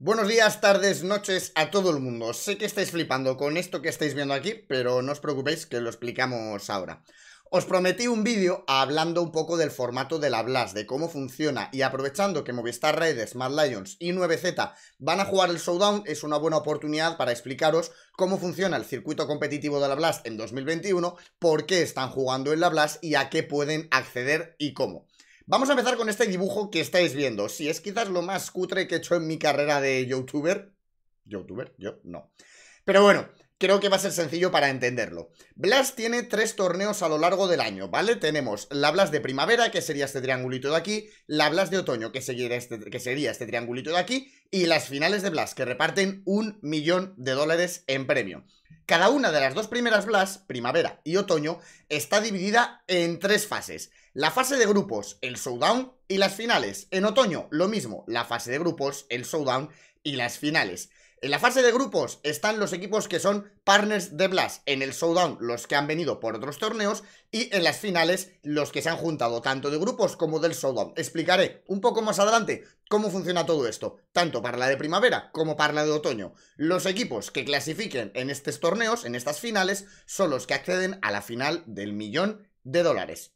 Buenos días, tardes, noches a todo el mundo. Sé que estáis flipando con esto que estáis viendo aquí, pero no os preocupéis que lo explicamos ahora. Os prometí un vídeo hablando un poco del formato de la Blast, de cómo funciona, y aprovechando que Movistar Raiders, Smart Lions y 9Z van a jugar el Showdown, es una buena oportunidad para explicaros cómo funciona el circuito competitivo de la Blast en 2021, por qué están jugando en la Blast y a qué pueden acceder y cómo. Vamos a empezar con este dibujo que estáis viendo. Si es quizás lo más cutre que he hecho en mi carrera de youtuber. ¿Youtuber? Yo no. Pero bueno, creo que va a ser sencillo para entenderlo. Blast tiene tres torneos a lo largo del año, ¿vale? Tenemos la Blast de primavera, que sería este triangulito de aquí, la Blast de otoño, que, este, que sería este triangulito de aquí, y las finales de Blast, que reparten un millón de dólares en premio. Cada una de las dos primeras Blast, primavera y otoño, está dividida en tres fases. La fase de grupos, el showdown, y las finales. En otoño, lo mismo, la fase de grupos, el showdown y las finales. En la fase de grupos están los equipos que son partners de Blast, en el showdown los que han venido por otros torneos y en las finales los que se han juntado tanto de grupos como del showdown. Explicaré un poco más adelante cómo funciona todo esto, tanto para la de primavera como para la de otoño. Los equipos que clasifiquen en estos torneos, en estas finales, son los que acceden a la final del millón de dólares.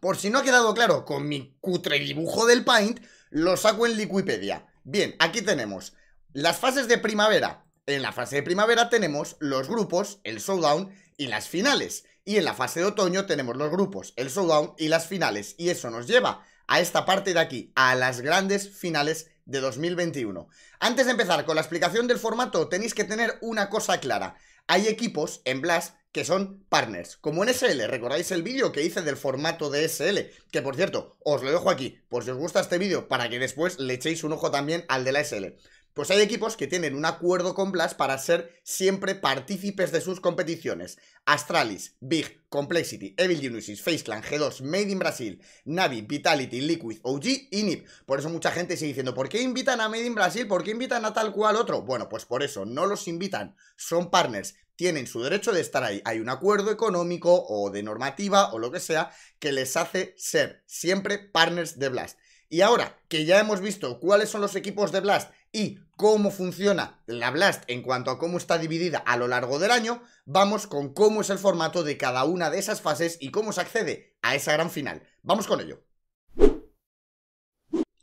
Por si no ha quedado claro con mi cutre dibujo del Paint, lo saco en Liquipedia. Bien, aquí tenemos las fases de primavera. En la fase de primavera tenemos los grupos, el showdown y las finales. Y en la fase de otoño tenemos los grupos, el showdown y las finales. Y eso nos lleva a esta parte de aquí, a las grandes finales de 2021. Antes de empezar con la explicación del formato, tenéis que tener una cosa clara. Hay equipos en Blast que son partners, como en SL, recordáis el vídeo que hice del formato de SL, que por cierto, os lo dejo aquí, por si os gusta este vídeo, para que después le echéis un ojo también al de la SL. Pues hay equipos que tienen un acuerdo con Blast para ser siempre partícipes de sus competiciones. Astralis, Big, Complexity, Evil Geniuses, Face G2, Made in Brasil, Navi, Vitality, Liquid, OG y NIP. Por eso mucha gente sigue diciendo, ¿por qué invitan a Made in Brasil? ¿Por qué invitan a tal cual otro? Bueno, pues por eso, no los invitan, son partners, tienen su derecho de estar ahí. Hay un acuerdo económico o de normativa o lo que sea que les hace ser siempre partners de Blast. Y ahora que ya hemos visto cuáles son los equipos de Blast y cómo funciona la Blast en cuanto a cómo está dividida a lo largo del año, vamos con cómo es el formato de cada una de esas fases y cómo se accede a esa gran final. Vamos con ello.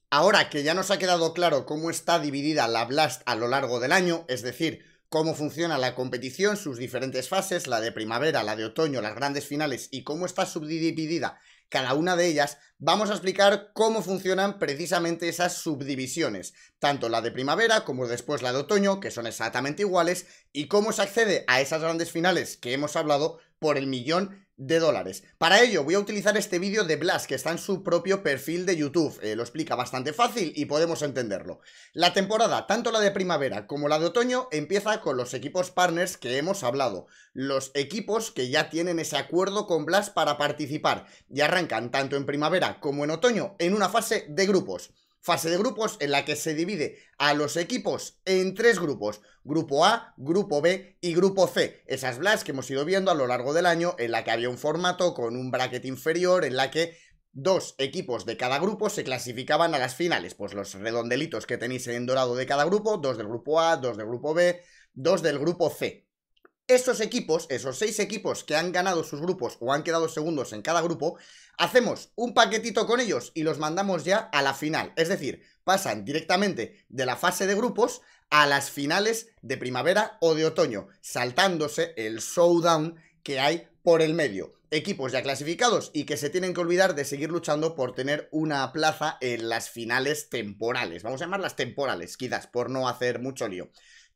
Ahora que ya nos ha quedado claro cómo está dividida la Blast a lo largo del año, es decir, cómo funciona la competición, sus diferentes fases, la de primavera, la de otoño, las grandes finales y cómo está subdividida cada una de ellas, vamos a explicar cómo funcionan precisamente esas subdivisiones, tanto la de primavera como después la de otoño, que son exactamente iguales, y cómo se accede a esas grandes finales que hemos hablado por el millón de dólares. Para ello voy a utilizar este vídeo de Blas que está en su propio perfil de YouTube. Eh, lo explica bastante fácil y podemos entenderlo. La temporada, tanto la de primavera como la de otoño, empieza con los equipos partners que hemos hablado. Los equipos que ya tienen ese acuerdo con Blas para participar y arrancan tanto en primavera como en otoño en una fase de grupos. Fase de grupos en la que se divide a los equipos en tres grupos, grupo A, grupo B y grupo C. Esas Blas que hemos ido viendo a lo largo del año en la que había un formato con un bracket inferior en la que dos equipos de cada grupo se clasificaban a las finales. Pues los redondelitos que tenéis en dorado de cada grupo, dos del grupo A, dos del grupo B, dos del grupo C esos equipos, esos seis equipos que han ganado sus grupos o han quedado segundos en cada grupo, hacemos un paquetito con ellos y los mandamos ya a la final. Es decir, pasan directamente de la fase de grupos a las finales de primavera o de otoño, saltándose el showdown que hay por el medio. Equipos ya clasificados y que se tienen que olvidar de seguir luchando por tener una plaza en las finales temporales. Vamos a llamarlas temporales, quizás, por no hacer mucho lío.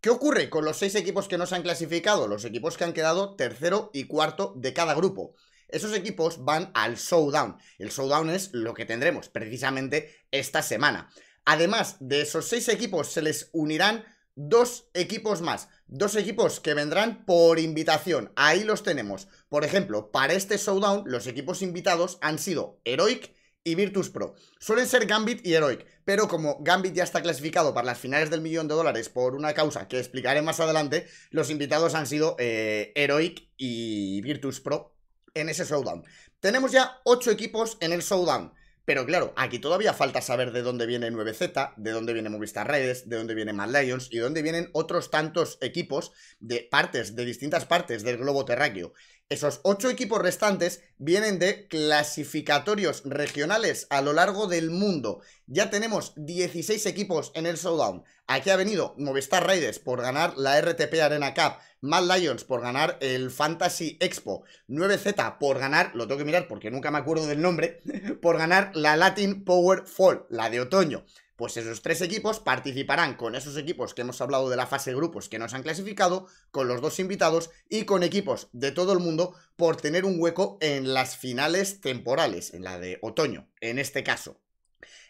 ¿Qué ocurre con los seis equipos que no se han clasificado? Los equipos que han quedado tercero y cuarto de cada grupo. Esos equipos van al showdown. El showdown es lo que tendremos precisamente esta semana. Además de esos seis equipos se les unirán dos equipos más. Dos equipos que vendrán por invitación. Ahí los tenemos. Por ejemplo, para este showdown los equipos invitados han sido Heroic y Virtus Pro. Suelen ser Gambit y Heroic, pero como Gambit ya está clasificado para las finales del millón de dólares por una causa que explicaré más adelante, los invitados han sido eh, Heroic y Virtus Pro en ese showdown. Tenemos ya 8 equipos en el showdown. Pero claro, aquí todavía falta saber de dónde viene 9Z, de dónde viene Movistar Redes, de dónde viene Mad Lions y dónde vienen otros tantos equipos de partes, de distintas partes del globo terráqueo. Esos ocho equipos restantes vienen de clasificatorios regionales a lo largo del mundo. Ya tenemos 16 equipos en el showdown. Aquí ha venido Movistar Raiders por ganar la RTP Arena Cup, Mad Lions por ganar el Fantasy Expo, 9Z por ganar, lo tengo que mirar porque nunca me acuerdo del nombre, por ganar la Latin Power Fall, la de otoño. Pues esos tres equipos participarán con esos equipos que hemos hablado de la fase de grupos que nos han clasificado, con los dos invitados y con equipos de todo el mundo por tener un hueco en las finales temporales, en la de otoño, en este caso.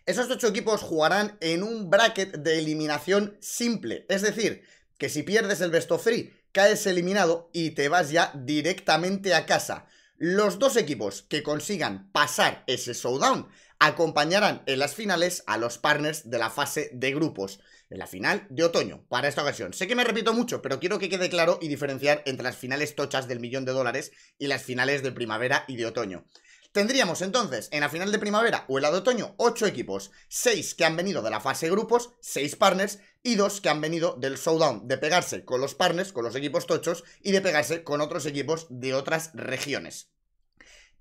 Esos ocho equipos jugarán en un bracket de eliminación simple, es decir, que si pierdes el best of three, caes eliminado y te vas ya directamente a casa. Los dos equipos que consigan pasar ese showdown acompañarán en las finales a los partners de la fase de grupos, en la final de otoño, para esta ocasión. Sé que me repito mucho, pero quiero que quede claro y diferenciar entre las finales tochas del millón de dólares y las finales de primavera y de otoño. Tendríamos entonces en la final de primavera o en la de otoño 8 equipos, 6 que han venido de la fase grupos, 6 partners y 2 que han venido del showdown, de pegarse con los partners, con los equipos tochos y de pegarse con otros equipos de otras regiones.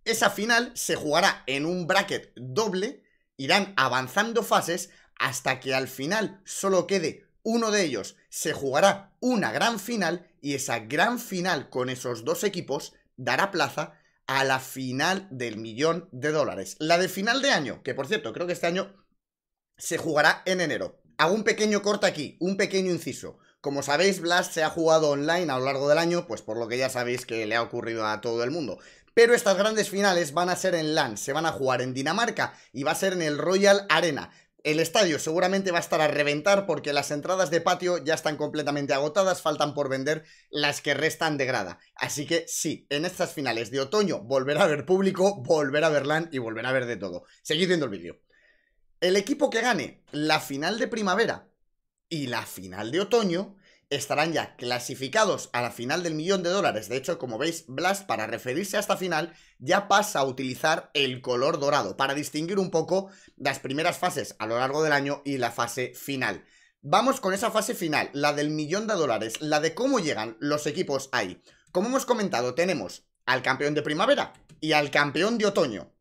Esa final se jugará en un bracket doble, irán avanzando fases hasta que al final solo quede uno de ellos. Se jugará una gran final y esa gran final con esos dos equipos dará plaza a la final del millón de dólares. La de final de año, que por cierto creo que este año se jugará en enero. Hago un pequeño corte aquí, un pequeño inciso. Como sabéis, Blast se ha jugado online a lo largo del año, pues por lo que ya sabéis que le ha ocurrido a todo el mundo. Pero estas grandes finales van a ser en LAN, se van a jugar en Dinamarca y va a ser en el Royal Arena. El estadio seguramente va a estar a reventar porque las entradas de patio ya están completamente agotadas, faltan por vender las que restan de grada. Así que sí, en estas finales de otoño volverá a haber público, volverá a ver LAN y volverá a ver de todo. Seguid viendo el vídeo. El equipo que gane la final de primavera y la final de otoño estarán ya clasificados a la final del millón de dólares. De hecho, como veis, Blast para referirse a esta final, ya pasa a utilizar el color dorado para distinguir un poco las primeras fases a lo largo del año y la fase final. Vamos con esa fase final, la del millón de dólares, la de cómo llegan los equipos ahí. Como hemos comentado, tenemos al campeón de primavera y al campeón de otoño.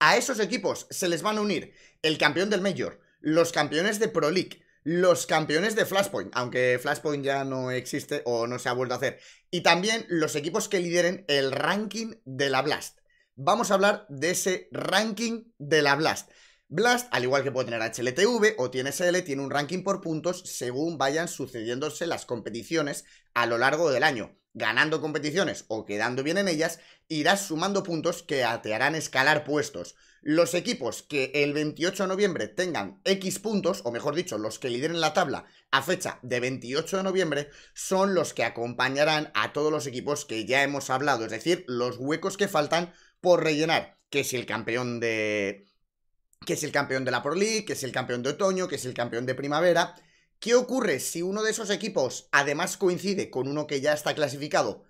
A esos equipos se les van a unir el campeón del Major, los campeones de Pro League, los campeones de Flashpoint, aunque Flashpoint ya no existe o no se ha vuelto a hacer, y también los equipos que lideren el ranking de la Blast. Vamos a hablar de ese ranking de la Blast. Blast, al igual que puede tener HLTV o tiene SL, tiene un ranking por puntos según vayan sucediéndose las competiciones a lo largo del año. Ganando competiciones o quedando bien en ellas, irás sumando puntos que te harán escalar puestos. Los equipos que el 28 de noviembre tengan X puntos, o mejor dicho, los que lideren la tabla a fecha de 28 de noviembre, son los que acompañarán a todos los equipos que ya hemos hablado, es decir, los huecos que faltan por rellenar, que es el campeón de... que es el campeón de la Pro League, que es el campeón de otoño, que es el campeón de primavera. ¿Qué ocurre si uno de esos equipos además coincide con uno que ya está clasificado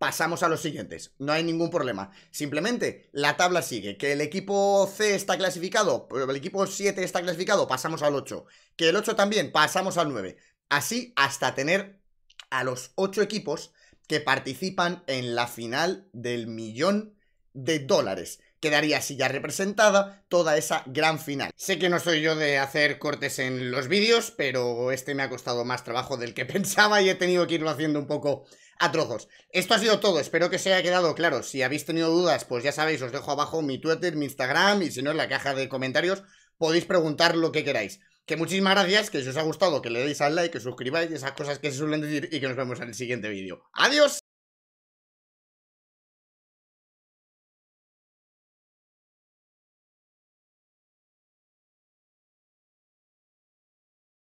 pasamos a los siguientes. No hay ningún problema. Simplemente la tabla sigue. Que el equipo C está clasificado, el equipo 7 está clasificado, pasamos al 8. Que el 8 también, pasamos al 9. Así hasta tener a los 8 equipos que participan en la final del millón de dólares quedaría así ya representada toda esa gran final. Sé que no soy yo de hacer cortes en los vídeos, pero este me ha costado más trabajo del que pensaba y he tenido que irlo haciendo un poco a trozos. Esto ha sido todo, espero que se haya quedado claro. Si habéis tenido dudas, pues ya sabéis, os dejo abajo mi Twitter, mi Instagram y si no es la caja de comentarios podéis preguntar lo que queráis. Que muchísimas gracias, que si os ha gustado, que le deis al like, que suscribáis, esas cosas que se suelen decir y que nos vemos en el siguiente vídeo. ¡Adiós!